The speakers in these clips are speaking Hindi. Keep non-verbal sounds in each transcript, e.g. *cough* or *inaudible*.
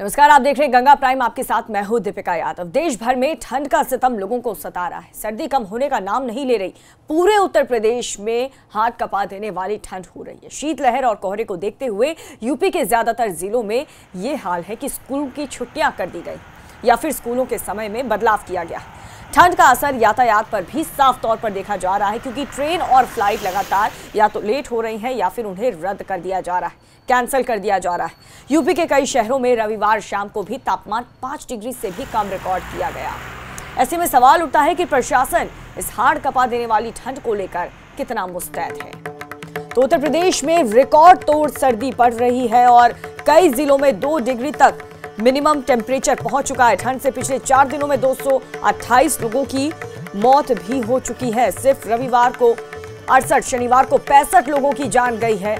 नमस्कार आप देख रहे हैं गंगा प्राइम आपके साथ मैं हूं दीपिका यादव देश भर में ठंड का सितम लोगों को सता रहा है सर्दी कम होने का नाम नहीं ले रही पूरे उत्तर प्रदेश में हाथ कपा देने वाली ठंड हो रही है शीतलहर और कोहरे को देखते हुए यूपी के ज्यादातर जिलों में ये हाल है कि स्कूल की छुट्टियां कर दी गई या फिर स्कूलों के समय में बदलाव किया गया ठंड का असर यातायात पर भी साफ तौर पर देखा जा रहा है क्योंकि ट्रेन और फ्लाइट लगातार या तो लेट हो रही हैं या फिर उन्हें रद्द कर दिया जा रहा है कैंसिल कर दिया जा रहा है यूपी के कई शहरों में रविवार शाम को भी तापमान पांच डिग्री से भी कम रिकॉर्ड किया गया ऐसे में सवाल उठता है कि प्रशासन इस हाड़ कपा देने वाली ठंड को लेकर कितना मुस्तैद है तो उत्तर प्रदेश में रिकॉर्ड तोड़ सर्दी पड़ रही है और कई जिलों में दो डिग्री तक मिनिमम टेम्परेचर पहुंच चुका है ठंड से पिछले चार दिनों में 228 लोगों की मौत भी हो चुकी है सिर्फ रविवार को अड़सठ शनिवार को पैंसठ लोगों की जान गई है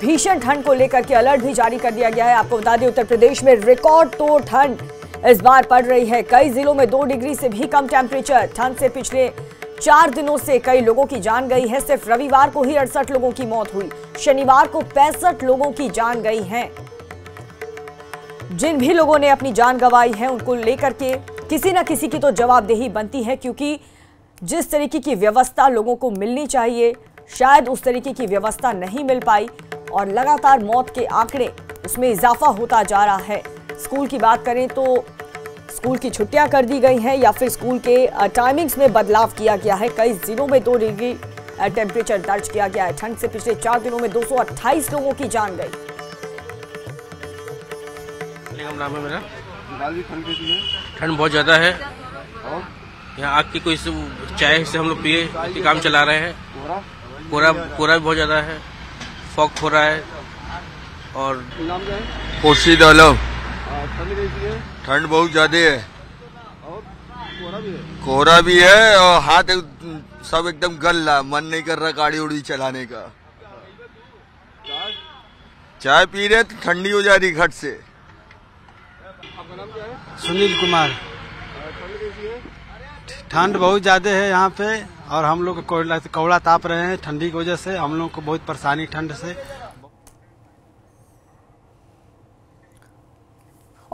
भीषण ठंड को लेकर के अलर्ट भी जारी कर दिया गया है आपको बता दें उत्तर प्रदेश में रिकॉर्ड तोड़ ठंड इस बार पड़ रही है कई जिलों में दो डिग्री से भी कम टेम्परेचर ठंड से पिछले चार दिनों से कई लोगों की जान गई है सिर्फ रविवार को ही अड़सठ लोगों की मौत हुई शनिवार को पैंसठ लोगों की जान गई है जिन भी लोगों ने अपनी जान गंवाई है उनको लेकर के किसी ना किसी की तो जवाबदेही बनती है क्योंकि जिस तरीके की व्यवस्था लोगों को मिलनी चाहिए शायद उस तरीके की व्यवस्था नहीं मिल पाई और लगातार मौत के आंकड़े उसमें इजाफा होता जा रहा है स्कूल की बात करें तो स्कूल की छुट्टियां कर दी गई हैं या फिर स्कूल के टाइमिंग्स में बदलाव किया गया है कई जिलों में दो डिग्री टेम्परेचर दर्ज किया गया है ठंड से पिछले चार दिनों में दो लोगों की जान गई नाम है मेरा दाल भी ठंड है ठंड बहुत ज़्यादा है और यहाँ आग की कोई चाय से हम लोग पिए के काम चला रहे हैं कोहरा कोरा भी बहुत ज़्यादा है फॉक हो रहा है और कोसी आलम ठंड बहुत ज़्यादा है कोहरा भी है और हाथ सब एकदम गल रहा मन नहीं कर रहा गाड़ी उड़ी चलाने का चाय पी रहे तो ठंडी हो जा रही घट से सुनील कुमार ठंड ठंड बहुत ज्यादा है यहाँ पे और हम लोग कौड़ा ताप रहे हैं ठंडी की वजह से हम लोग को बहुत परेशानी ठंड से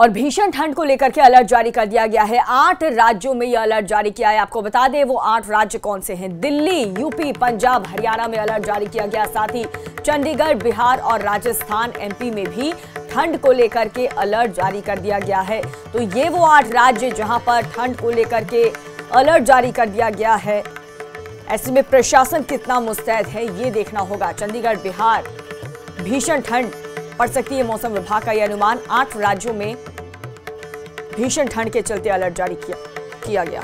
और भीषण ठंड को लेकर के अलर्ट जारी कर दिया गया है आठ राज्यों में यह अलर्ट जारी किया है आपको बता दें वो आठ राज्य कौन से हैं दिल्ली यूपी पंजाब हरियाणा में अलर्ट जारी किया गया साथ ही चंडीगढ़ बिहार और राजस्थान एमपी में भी ठंड को लेकर के अलर्ट जारी कर दिया गया है तो ये वो आठ राज्य जहां पर ठंड को लेकर के अलर्ट जारी कर दिया गया है ऐसे में प्रशासन कितना मुस्तैद है ये देखना होगा चंडीगढ़ बिहार भीषण ठंड पड़ सकती है मौसम विभाग का यह अनुमान आठ राज्यों में भीषण ठंड के चलते अलर्ट जारी किया किया गया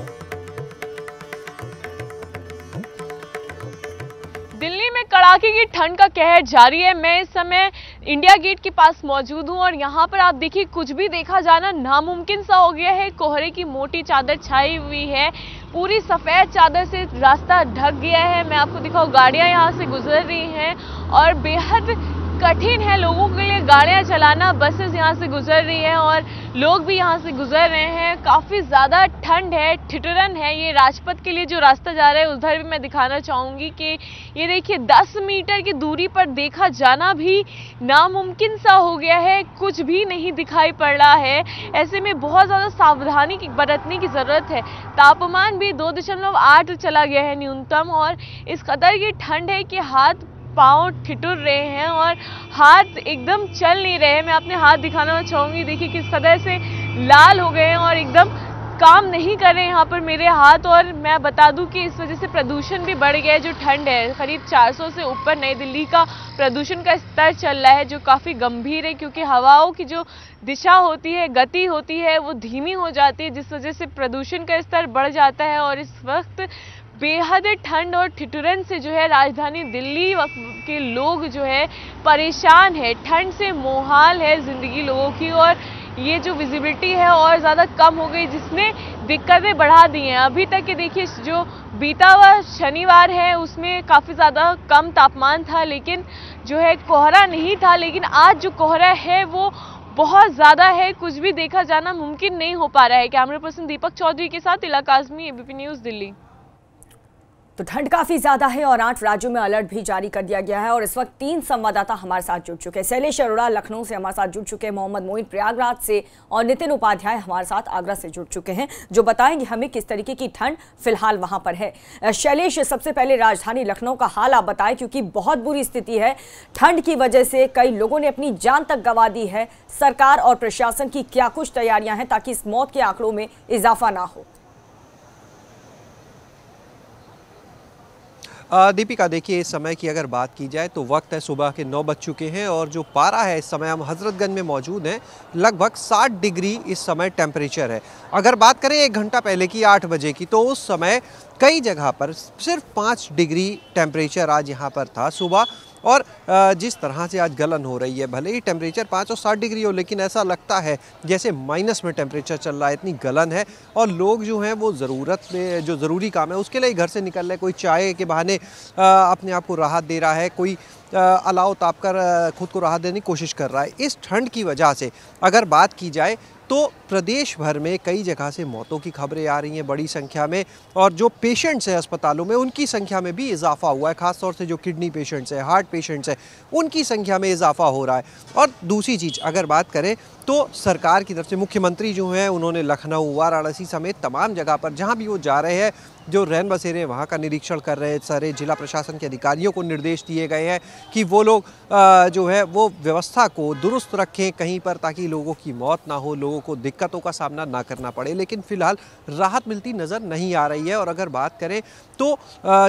दिल्ली में कड़ाके की ठंड का कहर जारी है मैं इस समय इंडिया गेट के पास मौजूद हूँ और यहाँ पर आप देखिए कुछ भी देखा जाना नामुमकिन सा हो गया है कोहरे की मोटी चादर छाई हुई है पूरी सफ़ेद चादर से रास्ता ढक गया है मैं आपको दिखाऊँ गाड़ियाँ यहाँ से गुजर रही हैं और बेहद कठिन है लोगों के लिए गाड़ियाँ चलाना बसेस यहाँ से गुजर रही हैं और लोग भी यहाँ से गुजर रहे हैं काफ़ी ज़्यादा ठंड है ठिठुरन है ये राजपथ के लिए जो रास्ता जा रहा है उधर भी मैं दिखाना चाहूँगी कि ये देखिए 10 मीटर की दूरी पर देखा जाना भी नामुमकिन सा हो गया है कुछ भी नहीं दिखाई पड़ रहा है ऐसे में बहुत ज़्यादा सावधानी बरतने की ज़रूरत है तापमान भी दो चला गया है न्यूनतम और इस कदर ये ठंड है कि हाथ पाँव ठिठुर रहे हैं और हाथ एकदम चल नहीं रहे हैं मैं अपने हाथ दिखाना चाहूँगी देखिए किस कदर से लाल हो गए हैं और एकदम काम नहीं कर रहे हैं यहाँ पर मेरे हाथ और मैं बता दूं कि इस वजह से प्रदूषण भी बढ़ गया है जो ठंड है करीब 400 से ऊपर नई दिल्ली का प्रदूषण का स्तर चल रहा है जो काफ़ी गंभीर है क्योंकि हवाओं की जो दिशा होती है गति होती है वो धीमी हो जाती है जिस वजह से प्रदूषण का स्तर बढ़ जाता है और इस वक्त बेहद ठंड और ठिठुरन से जो है राजधानी दिल्ली के लोग जो है परेशान है ठंड से मोहाल है ज़िंदगी लोगों की और ये जो विजिबिलिटी है और ज़्यादा कम हो गई जिसने दिक्कतें बढ़ा दी हैं अभी तक ये देखिए जो बीता हुआ शनिवार है उसमें काफ़ी ज़्यादा कम तापमान था लेकिन जो है कोहरा नहीं था लेकिन आज जो कोहरा है वो बहुत ज़्यादा है कुछ भी देखा जाना मुमकिन नहीं हो पा रहा है कैमरा पर्सन दीपक चौधरी के साथ इलाका आजमी एबीपी न्यूज़ दिल्ली तो ठंड काफी ज्यादा है और आठ राज्यों में अलर्ट भी जारी कर दिया गया है और इस वक्त तीन संवाददाता हमारे साथ जुड़ चुके हैं शैलेश अरोड़ा लखनऊ से हमारे साथ जुड़ चुके हैं मोहम्मद मोइन प्रयागराज से और नितिन उपाध्याय हमारे साथ आगरा से जुड़ चुके हैं जो बताएंगे हमें किस तरीके की ठंड फिलहाल वहां पर है शैलेश सबसे पहले राजधानी लखनऊ का हाल आप बताएं क्योंकि बहुत बुरी स्थिति है ठंड की वजह से कई लोगों ने अपनी जान तक गंवा दी है सरकार और प्रशासन की क्या कुछ तैयारियां हैं ताकि इस मौत के आंकड़ों में इजाफा ना हो दीपिका देखिए इस समय की अगर बात की जाए तो वक्त है सुबह के नौ बज चुके हैं और जो पारा है इस समय हम हज़रतगंज में मौजूद हैं लगभग 60 डिग्री इस समय टेम्परेचर है अगर बात करें एक घंटा पहले की आठ बजे की तो उस समय कई जगह पर सिर्फ पाँच डिग्री टेम्परेचर आज यहाँ पर था सुबह और जिस तरह से आज गलन हो रही है भले ही टेम्परेचर पाँच और सात डिग्री हो लेकिन ऐसा लगता है जैसे माइनस में टेम्परेचर चल रहा है इतनी गलन है और लोग जो हैं वो ज़रूरत में जो ज़रूरी काम है उसके लिए घर से निकल रहे कोई चाय के बहाने अपने आप को राहत दे रहा है कोई अलाव ताप कर खुद को राहत देने की कोशिश कर रहा है इस ठंड की वजह से अगर बात की जाए तो प्रदेश भर में कई जगह से मौतों की खबरें आ रही हैं बड़ी संख्या में और जो पेशेंट्स हैं अस्पतालों में उनकी संख्या में भी इजाफा हुआ है ख़ासतौर से जो किडनी पेशेंट्स हैं हार्ट पेशेंट्स हैं उनकी संख्या में इजाफा हो रहा है और दूसरी चीज़ अगर बात करें तो सरकार की तरफ से मुख्यमंत्री जो हैं उन्होंने लखनऊ वाराणसी समेत तमाम जगह पर जहाँ भी वो जा रहे हैं जो रैन बसेरे वहाँ का निरीक्षण कर रहे सारे जिला प्रशासन के अधिकारियों को निर्देश दिए गए हैं कि वो लोग जो है वो व्यवस्था को दुरुस्त रखें कहीं पर ताकि लोगों की मौत ना हो लोगों को दिक्कतों का सामना ना करना पड़े लेकिन फ़िलहाल राहत मिलती नज़र नहीं आ रही है और अगर बात करें तो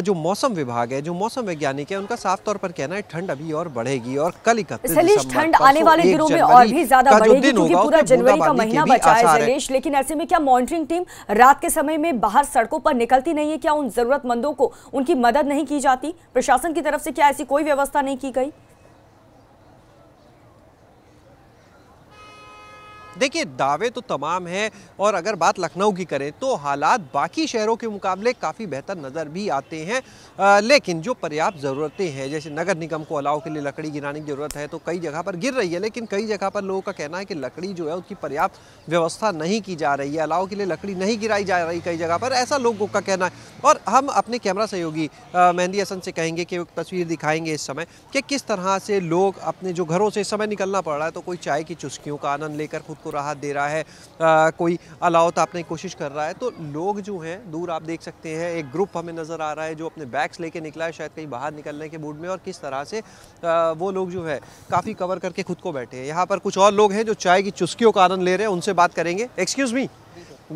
जो मौसम विभाग है जो मौसम वैज्ञानिक है उनका साफ तौर पर कहना है ठंड अभी और बढ़ेगी और कल इकतीस ठंड आने वाले दिनों में और भी ज्यादा बढ़ेगी क्योंकि पूरा जनवरी का महीना बचा है लेकिन ऐसे में क्या मॉनिटरिंग टीम रात के समय में बाहर सड़कों पर निकलती जाती नहीं है क्या उन ज़रूरतमंदों को उनकी मदद नहीं की जाती प्रशासन की तरफ से क्या ऐसी कोई व्यवस्था नहीं की गई देखिए दावे तो तमाम हैं और अगर बात लखनऊ की करें तो हालात बाकी शहरों के मुकाबले काफ़ी बेहतर नज़र भी आते हैं आ, लेकिन जो पर्याप्त ज़रूरतें हैं जैसे नगर निगम को अलाव के लिए लकड़ी गिराने की ज़रूरत है तो कई जगह पर गिर रही है लेकिन कई जगह पर लोगों का कहना है कि लकड़ी जो है उसकी पर्याप्त व्यवस्था नहीं की जा रही है अलाव के लिए लकड़ी नहीं गिराई जा रही कई जगह पर ऐसा लोगों का कहना है और हम अपने कैमरा सहयोगी मेहंदी हसन से कहेंगे कि तस्वीर दिखाएंगे इस समय कि किस तरह से लोग अपने जो घरों से इस समय निकलना पड़ रहा है तो कोई चाय की चुस्कियों का आनंद लेकर खुद को राहत दे रहा है आ, कोई अलाव तापने की कोशिश कर रहा है तो लोग जो हैं दूर आप देख सकते हैं एक ग्रुप हमें नज़र आ रहा है जो अपने बैग्स लेके निकला है शायद कहीं बाहर निकलने के मूड में और किस तरह से आ, वो लोग जो है काफ़ी कवर करके खुद को बैठे हैं यहाँ पर कुछ और लोग हैं जो चाय की चुस्कियों का आनंद ले रहे हैं उनसे बात करेंगे एक्सक्यूज़ मी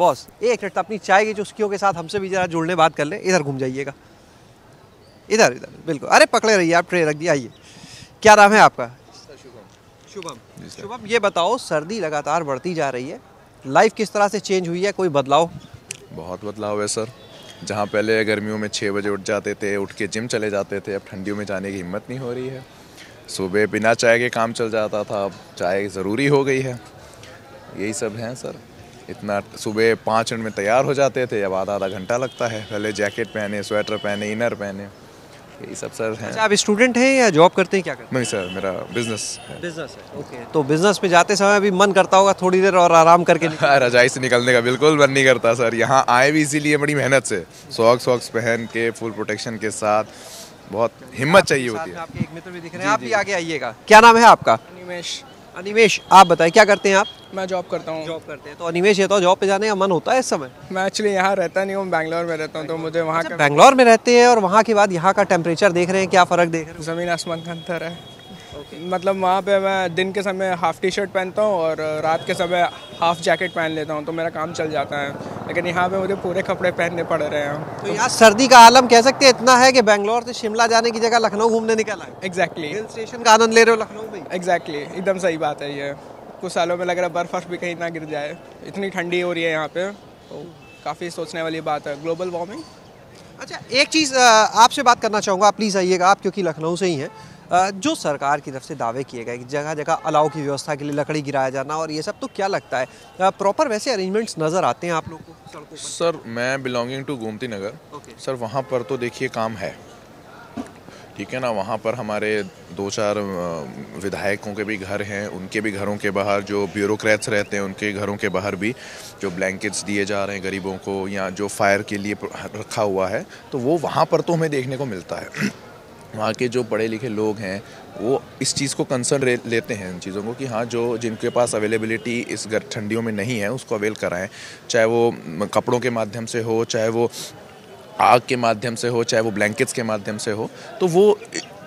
बॉस एक मिनट अपनी चाय की चुस्कियों के साथ हमसे भी ज़रा जुड़ने बात कर लें इधर घूम जाइएगा इधर इधर बिल्कुल अरे पकड़े रहिए आप ट्रे रख दिया आइए क्या नाम है आपका शुभम शुभम ये बताओ सर्दी लगातार बढ़ती जा रही है लाइफ किस तरह से चेंज हुई है कोई बदलाव बहुत बदलाव है सर जहाँ पहले गर्मियों में छः बजे उठ जाते थे उठ के जिम चले जाते थे अब ठंडियों में जाने की हिम्मत नहीं हो रही है सुबह बिना चाय के काम चल जाता था अब चाय ज़रूरी हो गई है यही सब हैं सर इतना सुबह पाँच मिनट में तैयार हो जाते थे अब आधा आधा घंटा लगता है पहले जैकेट पहने स्वेटर पहने इनर पहने यही सब सर हैं अच्छा आप स्टूडेंट हैं या जॉब करते हैं क्या करते हैं नहीं सर मेरा बिजनेस है बिजनेस है ओके तो बिजनेस में जाते समय अभी मन करता होगा थोड़ी देर और आराम करके हाँ, रजाई से निकलने का बिल्कुल मन नहीं करता सर यहाँ आए भी इसीलिए बड़ी मेहनत से सॉक्स वॉक्स पहन के फुल प्रोटेक्शन के साथ बहुत हिम्मत चाहिए होती है आपके एक मित्र भी दिख रहे हैं आप भी आगे आइएगा क्या नाम है आपका अनिमेश अनिमेश आप बताएं क्या करते हैं आप मैं जॉब करता हूँ जॉब करते हैं तो अनिवेश ये तो जॉब पे जाने का मन होता है इस समय मैं एक्चुअली यहाँ रहता नहीं हूँ बैंगलोर में रहता हूँ तो मुझे वहाँ अच्छा, बैंगलोर में रहते हैं और वहाँ के बाद यहाँ का टेम्परेचर देख रहे हैं क्या फ़र्क देख रहे हैं ज़मीन आसमान का अंतर है मतलब वहाँ पे मैं दिन के समय हाफ़ टी शर्ट पहनता हूँ और रात के समय हाफ़ जैकेट पहन लेता हूँ तो मेरा काम चल जाता है लेकिन यहाँ पे मुझे पूरे कपड़े पहनने पड़ रहे हैं तो यहाँ सर्दी का आलम कह सकते हैं इतना है कि बैंगलोर से शिमला जाने की जगह लखनऊ घूमने निकला है एग्जैक्टली exactly. हिल स्टेशन का आनंद ले रहे हो लखनऊ में एग्जैक्टली exactly. एकदम सही बात है ये कुछ सालों में लग रहा है बर्फ़ वर्फ भी कहीं ना गिर जाए इतनी ठंडी हो रही है यहाँ पे तो काफ़ी सोचने वाली बात है ग्लोबल वार्मिंग अच्छा एक चीज़ आपसे बात करना चाहूँगा आप प्लीज़ आइएगा आप क्योंकि लखनऊ से ही हैं जो सरकार की तरफ से दावे किए गए कि जगह जगह अलाव की व्यवस्था के लिए लकड़ी गिराया जाना और ये सब तो क्या लगता है प्रॉपर वैसे अरेंजमेंट्स नज़र आते हैं आप लोग को सर मैं belonging to Gomti Nagar sir वहाँ पर तो देखिए काम है ठीक है ना वहाँ पर हमारे दो चार विधायकों के भी घर हैं उनके भी घरों के बाहर जो ब्यूरोक्रेट्स रहते हैं उनके घरों के बाहर भी जो ब्लैंकेट्स दिए जा रहे हैं गरीबों को या जो फायर के लिए रखा हुआ है तो वो वहाँ पर तो हमें देखने को मिलता है *clears throat* वहाँ के जो पढ़े लिखे लोग हैं वो इस चीज़ को कंसर्न लेते हैं इन चीज़ों को कि हाँ जो जिनके पास अवेलेबिलिटी इस ठंडियों में नहीं है उसको अवेल कराएं चाहे वो कपड़ों के माध्यम से हो चाहे वो आग के माध्यम से हो चाहे वो ब्लैंकेट्स के माध्यम से हो तो वो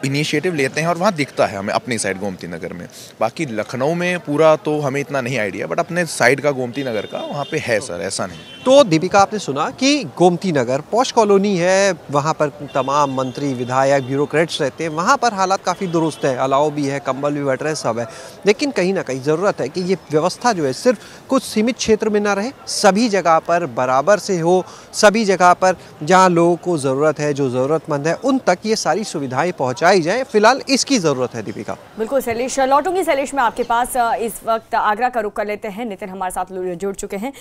इनिशिएटिव लेते हैं और वहाँ दिखता है हमें अपनी साइड गोमती नगर में बाकी लखनऊ में पूरा तो हमें इतना नहीं आइडिया बट अपने साइड का गोमती नगर का वहाँ पे है सर ऐसा नहीं तो दीपिका आपने सुना कि गोमती नगर पौष कॉलोनी है वहाँ पर तमाम मंत्री विधायक ब्यूरोक्रेट्स रहते हैं वहाँ पर हालात काफ़ी दुरुस्त है अलाव भी है कंबल भी बैठ रहे हैं सब है लेकिन कहीं ना कहीं ज़रूरत है कि ये व्यवस्था जो है सिर्फ कुछ सीमित क्षेत्र में ना रहे सभी जगह पर बराबर से हो सभी जगह पर जहाँ लोगों को ज़रूरत है जो ज़रूरतमंद है उन तक ये सारी सुविधाएँ पहुँचा लगाई जाए फिलहाल इसकी ज़रूरत है दीपिका बिल्कुल शैलेश लौटूंगी शैलेश में आपके पास इस वक्त आगरा का रुख कर लेते हैं नितिन हमारे साथ जुड़ चुके हैं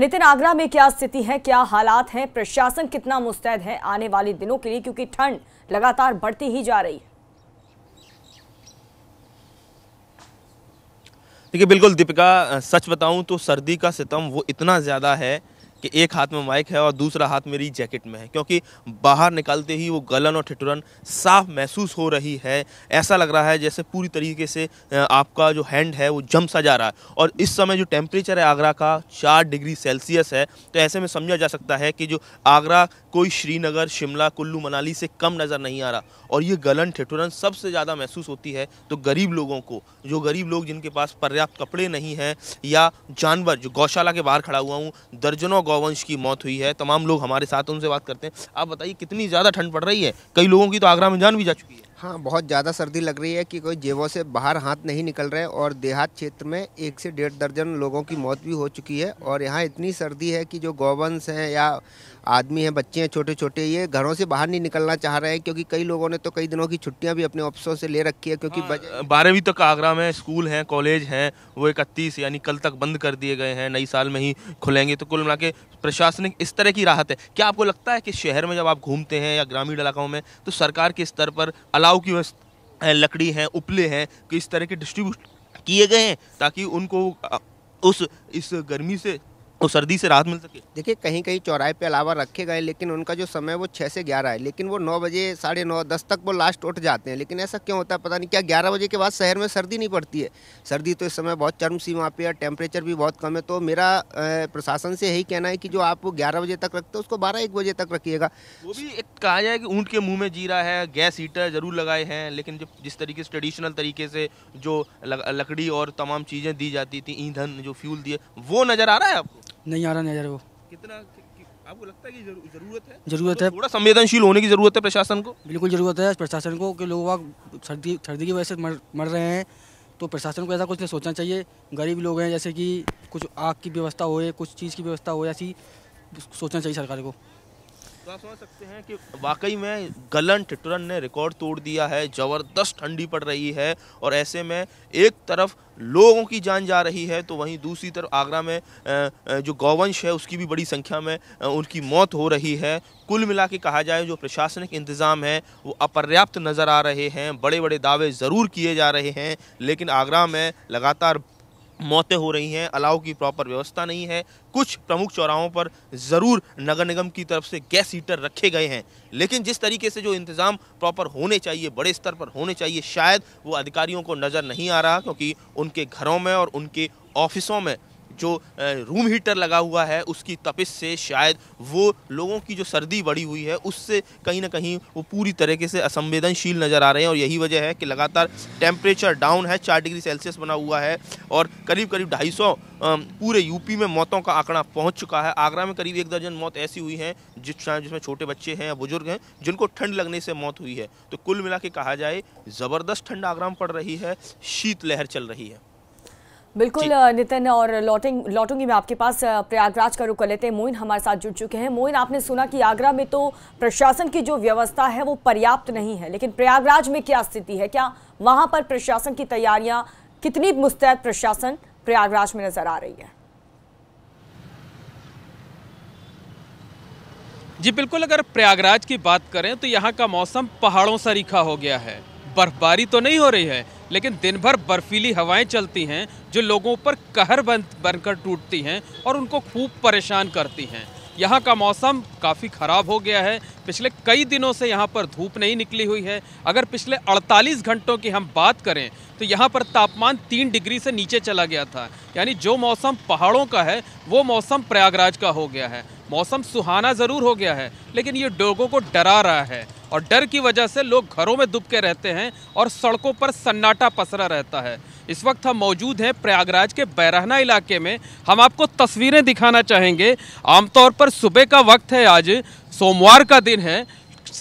नितिन आगरा में क्या स्थिति है क्या हालात है प्रशासन कितना मुस्तैद है आने वाले दिनों के लिए क्योंकि ठंड लगातार बढ़ती ही जा रही है देखिए बिल्कुल दीपिका सच बताऊं तो सर्दी का सितम वो इतना ज़्यादा है कि एक हाथ में माइक है और दूसरा हाथ मेरी जैकेट में है क्योंकि बाहर निकालते ही वो गलन और ठिठुरन साफ महसूस हो रही है ऐसा लग रहा है जैसे पूरी तरीके से आपका जो हैंड है वो जम सा जा रहा है और इस समय जो टेम्परेचर है आगरा का चार डिग्री सेल्सियस है तो ऐसे में समझा जा सकता है कि जो आगरा कोई श्रीनगर शिमला कुल्लू मनाली से कम नज़र नहीं आ रहा और ये गलन ठिठुरन सबसे ज़्यादा महसूस होती है तो गरीब लोगों को जो गरीब लोग जिनके पास पर्याप्त कपड़े नहीं हैं या जानवर जो गौशाला के बाहर खड़ा हुआ हूँ दर्जनों गौवंश की मौत हुई है तमाम लोग हमारे साथ उनसे बात करते हैं आप बताइए कितनी ज़्यादा ठंड पड़ रही है कई लोगों की तो आगरा में जान भी जा चुकी है हाँ बहुत ज़्यादा सर्दी लग रही है कि कोई जेबों से बाहर हाथ नहीं निकल रहे और देहात क्षेत्र में एक से डेढ़ दर्जन लोगों की मौत भी हो चुकी है और यहाँ इतनी सर्दी है कि जो गौवंश हैं या आदमी हैं बच्चे हैं छोटे छोटे ये घरों से बाहर नहीं निकलना चाह रहे हैं क्योंकि कई लोगों ने तो कई दिनों की छुट्टियाँ भी अपने ऑफिसों से ले रखी है क्योंकि हाँ, बारहवीं तक आगरा में स्कूल हैं कॉलेज हैं वो इकतीस यानी कल तक बंद कर दिए गए हैं नई साल में ही खुलेंगे तो कुल मिला के प्रशासनिक इस तरह की राहत है क्या आपको लगता है कि शहर में जब आप घूमते हैं या ग्रामीण इलाकों में तो सरकार के स्तर पर अलग अलाव की लकड़ी हैं उपले हैं किस तरह के डिस्ट्रीब्यूट किए गए हैं ताकि उनको उस इस गर्मी से और तो सर्दी से राहत मिल सके देखिए कहीं कहीं चौराहे पे अलावा रखे गए लेकिन उनका जो समय वो छः से ग्यारह है लेकिन वो नौ बजे साढ़े नौ दस तक वो लास्ट उठ जाते हैं लेकिन ऐसा क्यों होता है पता नहीं क्या ग्यारह बजे के बाद शहर में सर्दी नहीं पड़ती है सर्दी तो इस समय बहुत चरम सीमा पे है टेम्परेचर भी बहुत कम है तो मेरा प्रशासन से यही कहना है कि जो आप ग्यारह बजे तक रखते हो उसको बारह एक बजे तक रखिएगा वो भी एक कहा जाए कि ऊँट के मुँह में जीरा है गैस हीटर ज़रूर लगाए हैं लेकिन जो जिस तरीके से ट्रेडिशनल तरीके से जो लकड़ी और तमाम चीज़ें दी जाती थी ईंधन जो फ्यूल दिए वो नज़र आ रहा है आपको नहीं आ रहा नज़र वो कितना आपको लगता है कि जरू, जरूरत है जरूरत तो है थोड़ा संवेदनशील होने की जरूरत है प्रशासन को बिल्कुल जरूरत है प्रशासन को कि लोग वाग सर्दी सर्दी की वजह से मर मर रहे हैं तो प्रशासन को ऐसा कुछ नहीं सोचना चाहिए गरीब लोग हैं जैसे कि कुछ आग की व्यवस्था हो कुछ चीज़ की व्यवस्था हो ऐसी सोचना चाहिए सरकार को तो आप समझ सकते हैं कि वाकई में गलन टिटरन ने रिकॉर्ड तोड़ दिया है ज़बरदस्त ठंडी पड़ रही है और ऐसे में एक तरफ लोगों की जान जा रही है तो वहीं दूसरी तरफ आगरा में जो गौवंश है उसकी भी बड़ी संख्या में उनकी मौत हो रही है कुल मिला के कहा जाए जो प्रशासनिक इंतज़ाम है वो अपर्याप्त नज़र आ रहे हैं बड़े बड़े दावे ज़रूर किए जा रहे हैं लेकिन आगरा में लगातार मौतें हो रही हैं अलाव की प्रॉपर व्यवस्था नहीं है कुछ प्रमुख चौराहों पर ज़रूर नगर निगम की तरफ से गैस हीटर रखे गए हैं लेकिन जिस तरीके से जो इंतज़ाम प्रॉपर होने चाहिए बड़े स्तर पर होने चाहिए शायद वो अधिकारियों को नज़र नहीं आ रहा क्योंकि उनके घरों में और उनके ऑफिसों में जो रूम हीटर लगा हुआ है उसकी तपिश से शायद वो लोगों की जो सर्दी बढ़ी हुई है उससे कहीं ना कहीं वो पूरी तरीके से असंवेदनशील नज़र आ रहे हैं और यही वजह है कि लगातार टेम्परेचर डाउन है चार डिग्री सेल्सियस बना हुआ है और करीब करीब ढाई पूरे यूपी में मौतों का आंकड़ा पहुँच चुका है आगरा में करीब एक दर्जन मौत ऐसी हुई हैं जिस जिसमें छोटे बच्चे हैं या बुजुर्ग हैं जिनको ठंड लगने से मौत हुई है तो कुल मिला के कहा जाए ज़बरदस्त ठंड आगरा में पड़ रही है शीतलहर चल रही है बिल्कुल नितिन और लौटिंग लौटूंगी मैं आपके पास प्रयागराज का रुख कर लेते हैं मोइन हमारे साथ जुड़ चुके हैं मोइन आपने सुना कि आगरा में तो प्रशासन की जो व्यवस्था है वो पर्याप्त नहीं है लेकिन प्रयागराज में क्या स्थिति है क्या वहां पर प्रशासन की तैयारियां कितनी मुस्तैद प्रशासन प्रयागराज में नजर आ रही है जी बिल्कुल अगर प्रयागराज की बात करें तो यहाँ का मौसम पहाड़ों सा रिखा हो गया है बर्फबारी तो नहीं हो रही है लेकिन दिन भर बर्फीली हवाएं चलती हैं जो लोगों पर कहर बन बनकर टूटती हैं और उनको खूब परेशान करती हैं यहाँ का मौसम काफ़ी ख़राब हो गया है पिछले कई दिनों से यहाँ पर धूप नहीं निकली हुई है अगर पिछले 48 घंटों की हम बात करें तो यहाँ पर तापमान तीन डिग्री से नीचे चला गया था यानी जो मौसम पहाड़ों का है वो मौसम प्रयागराज का हो गया है मौसम सुहाना ज़रूर हो गया है लेकिन ये लोगों को डरा रहा है और डर की वजह से लोग घरों में दुबके रहते हैं और सड़कों पर सन्नाटा पसरा रहता है इस वक्त हम मौजूद हैं प्रयागराज के बैरहना इलाके में हम आपको तस्वीरें दिखाना चाहेंगे आमतौर पर सुबह का वक्त है आज सोमवार का दिन है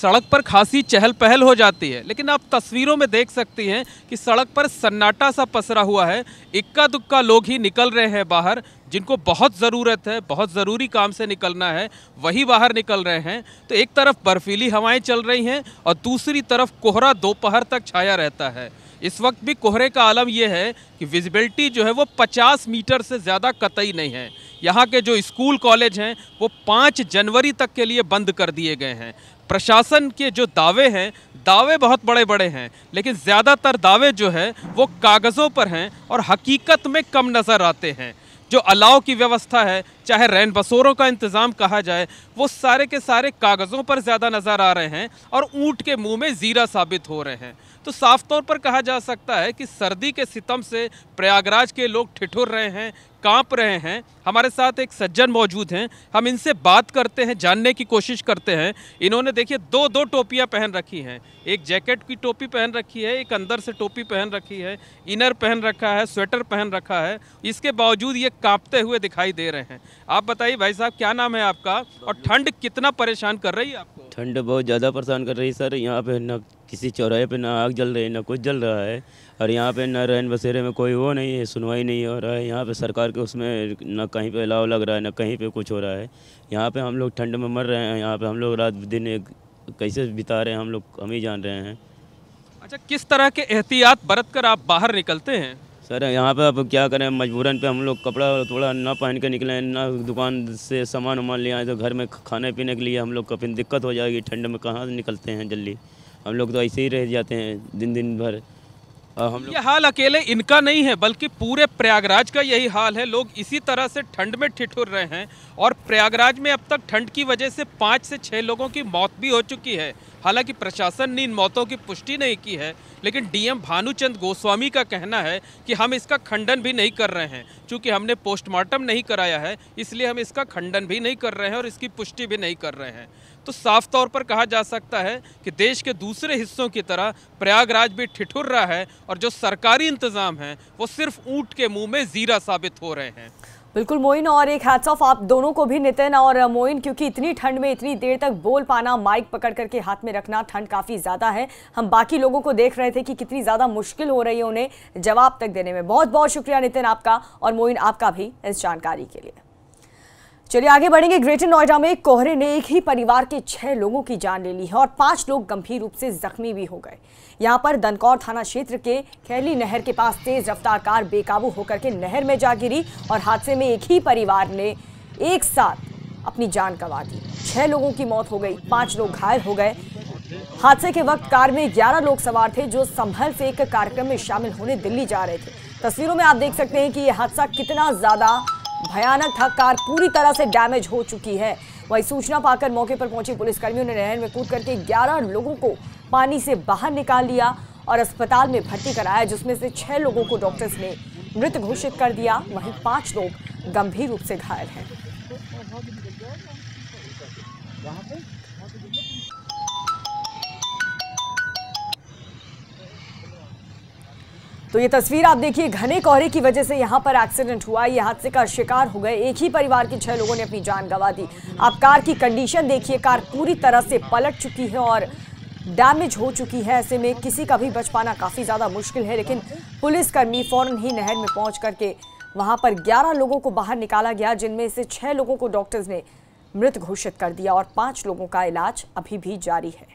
सड़क पर खासी चहल पहल हो जाती है लेकिन आप तस्वीरों में देख सकती हैं कि सड़क पर सन्नाटा सा पसरा हुआ है इक्का दुक्का लोग ही निकल रहे हैं बाहर जिनको बहुत ज़रूरत है बहुत ज़रूरी काम से निकलना है वही बाहर निकल रहे हैं तो एक तरफ बर्फीली हवाएं चल रही हैं और दूसरी तरफ कोहरा दोपहर तक छाया रहता है इस वक्त भी कोहरे का आलम यह है कि विजिबिलिटी जो है वो 50 मीटर से ज़्यादा कतई नहीं है यहाँ के जो स्कूल कॉलेज हैं वो 5 जनवरी तक के लिए बंद कर दिए गए हैं प्रशासन के जो दावे हैं दावे बहुत बड़े बड़े हैं लेकिन ज़्यादातर दावे जो हैं वो कागज़ों पर हैं और हकीकत में कम नज़र आते हैं जो अलाव की व्यवस्था है चाहे रैन बसोरों का इंतज़ाम कहा जाए वो सारे के सारे कागज़ों पर ज़्यादा नज़र आ रहे हैं और ऊँट के मुंह में ज़ीरा साबित हो रहे हैं तो साफ तौर पर कहा जा सकता है कि सर्दी के सितम से प्रयागराज के लोग ठिठुर रहे हैं कांप रहे हैं हमारे साथ एक सज्जन मौजूद हैं हम इनसे बात करते हैं जानने की कोशिश करते हैं इन्होंने देखिए दो दो टोपियाँ पहन रखी हैं एक जैकेट की टोपी पहन रखी है एक अंदर से टोपी पहन रखी है इनर पहन रखा है स्वेटर पहन रखा है इसके बावजूद ये कांपते हुए दिखाई दे रहे हैं आप बताइए भाई साहब क्या नाम है आपका और ठंड कितना परेशान कर रही है आपको ठंड बहुत ज़्यादा परेशान कर रही है सर यहाँ पे किसी चौराहे पे ना आग जल रही है ना कुछ जल रहा है और यहाँ पे ना रहन बसेरे में कोई वो नहीं है सुनवाई नहीं हो रहा है यहाँ पे सरकार के उसमें ना कहीं पे अलाव लग रहा है ना कहीं पे कुछ हो रहा है यहाँ पे हम लोग ठंड में मर रहे हैं यहाँ पे हम लोग रात दिन एक कैसे बिता रहे हैं हम लोग हम ही जान रहे हैं अच्छा किस तरह के एहतियात बरत कर आप बाहर निकलते हैं सर यहाँ पे आप क्या करें मजबूरन पे हम लोग कपड़ा थोड़ा ना पहन के निकले ना दुकान से सामान वामान ले आए तो घर में खाने पीने के लिए हम लोग का फिर दिक्कत हो जाएगी ठंड में कहाँ निकलते हैं जल्दी हम लोग तो ऐसे ही रह जाते हैं दिन दिन भर और हम ये हाल अकेले इनका नहीं है बल्कि पूरे प्रयागराज का यही हाल है लोग इसी तरह से ठंड में ठिठुर रहे हैं और प्रयागराज में अब तक ठंड की वजह से पाँच से छः लोगों की मौत भी हो चुकी है हालांकि प्रशासन ने इन मौतों की पुष्टि नहीं की है लेकिन डीएम भानुचंद गोस्वामी का कहना है कि हम इसका खंडन भी नहीं कर रहे हैं क्योंकि हमने पोस्टमार्टम नहीं कराया है इसलिए हम इसका खंडन भी नहीं कर रहे हैं और इसकी पुष्टि भी नहीं कर रहे हैं तो साफ तौर पर कहा जा सकता है कि देश के दूसरे हिस्सों की तरह प्रयागराज भी ठिठुर रहा है और जो सरकारी इंतज़ाम है वो सिर्फ ऊँट के मुँह में ज़ीरा साबित हो रहे हैं बिल्कुल मोइन और एक हाथ ऑफ आप दोनों को भी नितिन और मोइन क्योंकि इतनी ठंड में इतनी देर तक बोल पाना माइक पकड़ करके हाथ में रखना ठंड काफ़ी ज़्यादा है हम बाकी लोगों को देख रहे थे कि कितनी ज़्यादा मुश्किल हो रही है उन्हें जवाब तक देने में बहुत बहुत शुक्रिया नितिन आपका और मोइन आपका भी इस जानकारी के लिए चलिए आगे बढ़ेंगे ग्रेटर नोएडा में कोहरे ने एक ही परिवार के छह लोगों की जान ले ली है और पांच लोग गंभीर रूप से जख्मी भी हो गए यहां पर दनकौर थाना क्षेत्र के खैली नहर के पास तेज रफ्तार कार बेकाबू होकर के नहर में जा गिरी और हादसे में एक ही परिवार ने एक साथ अपनी जान गंवा दी छह लोगों की मौत हो गई पांच लोग घायल हो गए हादसे के वक्त कार में ग्यारह लोग सवार थे जो संभल से एक कार्यक्रम में शामिल होने दिल्ली जा रहे थे तस्वीरों में आप देख सकते हैं कि यह हादसा कितना ज्यादा भयानक था कार पूरी तरह से डैमेज हो चुकी है वही सूचना पाकर मौके पर पहुंची पुलिसकर्मियों ने नहर में कूद करके 11 लोगों को पानी से बाहर निकाल लिया और अस्पताल में भर्ती कराया जिसमें से छह लोगों को डॉक्टर्स ने मृत घोषित कर दिया वहीं पांच लोग गंभीर रूप से घायल हैं तो ये तस्वीर आप देखिए घने कोहरे की वजह से यहाँ पर एक्सीडेंट हुआ ये हादसे का शिकार हो गए एक ही परिवार के छह लोगों ने अपनी जान गंवा दी आप कार की कंडीशन देखिए कार पूरी तरह से पलट चुकी है और डैमेज हो चुकी है ऐसे में किसी का भी बच पाना काफ़ी ज़्यादा मुश्किल है लेकिन पुलिसकर्मी फ़ौरन ही नहर में पहुँच करके वहाँ पर ग्यारह लोगों को बाहर निकाला गया जिनमें से छह लोगों को डॉक्टर्स ने मृत घोषित कर दिया और पाँच लोगों का इलाज अभी भी जारी है